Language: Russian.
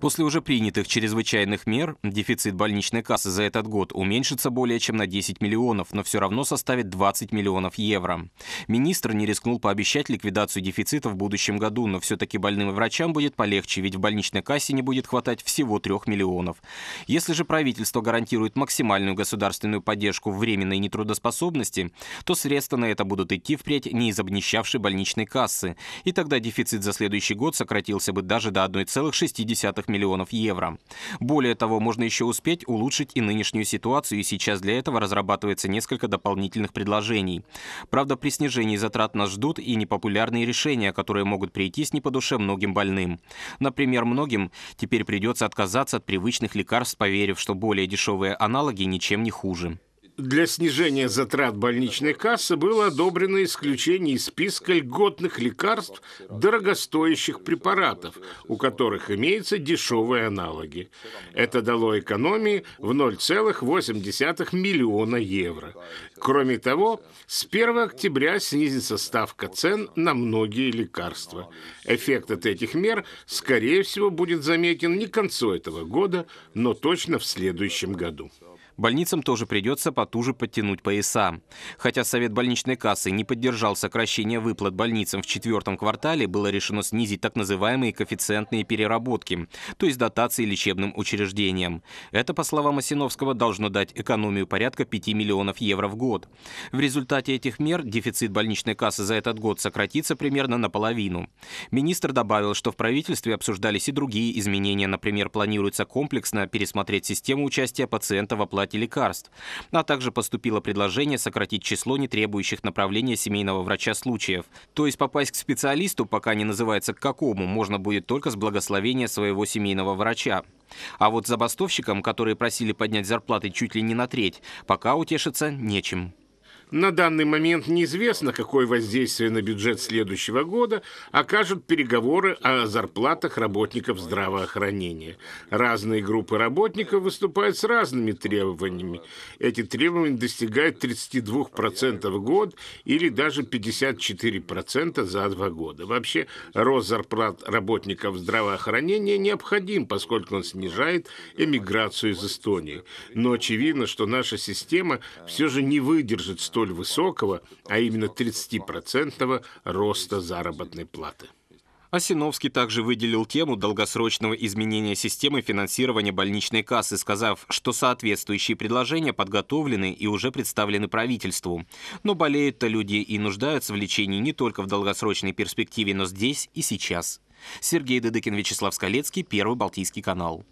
После уже принятых чрезвычайных мер дефицит больничной кассы за этот год уменьшится более чем на 10 миллионов, но все равно составит 20 миллионов евро. Министр не рискнул пообещать ликвидацию дефицита в будущем году, но все-таки больным и врачам будет полегче, ведь в больничной кассе не будет хватать всего 3 миллионов. Если же правительство гарантирует максимальную государственную поддержку временной нетрудоспособности, то средства на это будут идти впредь не из обнищавшей больничной кассы, и тогда дефицит за следующий год сократился бы даже до 1,6 миллионов евро. Более того, можно еще успеть улучшить и нынешнюю ситуацию, и сейчас для этого разрабатывается несколько дополнительных предложений. Правда, при снижении затрат нас ждут и непопулярные решения, которые могут прийтись не по душе многим больным. Например, многим теперь придется отказаться от привычных лекарств, поверив, что более дешевые аналоги ничем не хуже для снижения затрат больничной кассы было одобрено исключение из списка льготных лекарств дорогостоящих препаратов, у которых имеются дешевые аналоги. Это дало экономии в 0,8 миллиона евро. Кроме того, с 1 октября снизится ставка цен на многие лекарства. Эффект от этих мер, скорее всего, будет заметен не к концу этого года, но точно в следующем году. Больницам тоже придется потуже подтянуть пояса. Хотя Совет больничной кассы не поддержал сокращение выплат больницам в четвертом квартале, было решено снизить так называемые коэффициентные переработки, то есть дотации лечебным учреждениям. Это, по словам Осиновского, должно дать экономию порядка 5 миллионов евро в год. В результате этих мер дефицит больничной кассы за этот год сократится примерно наполовину. Министр добавил, что в правительстве обсуждались и другие изменения. Например, планируется комплексно пересмотреть систему участия пациента в оплате оплате лекарств. А также поступило предложение сократить число нетребующих направления семейного врача случаев. То есть попасть к специалисту, пока не называется к какому, можно будет только с благословения своего семейного врача. А вот забастовщикам, которые просили поднять зарплаты чуть ли не на треть, пока утешиться нечем. На данный момент неизвестно, какое воздействие на бюджет следующего года окажут переговоры о зарплатах работников здравоохранения. Разные группы работников выступают с разными требованиями. Эти требования достигают 32% в год или даже 54% за два года. Вообще, рост зарплат работников здравоохранения необходим, поскольку он снижает эмиграцию из Эстонии. Но очевидно, что наша система все же не выдержит столь столь высокого, а именно 30% роста заработной платы. Осиновский также выделил тему долгосрочного изменения системы финансирования больничной кассы, сказав, что соответствующие предложения подготовлены и уже представлены правительству. Но болеют-то люди и нуждаются в лечении не только в долгосрочной перспективе, но здесь и сейчас. Сергей Дедыкин, Вячеслав Скалецкий, Первый Балтийский канал.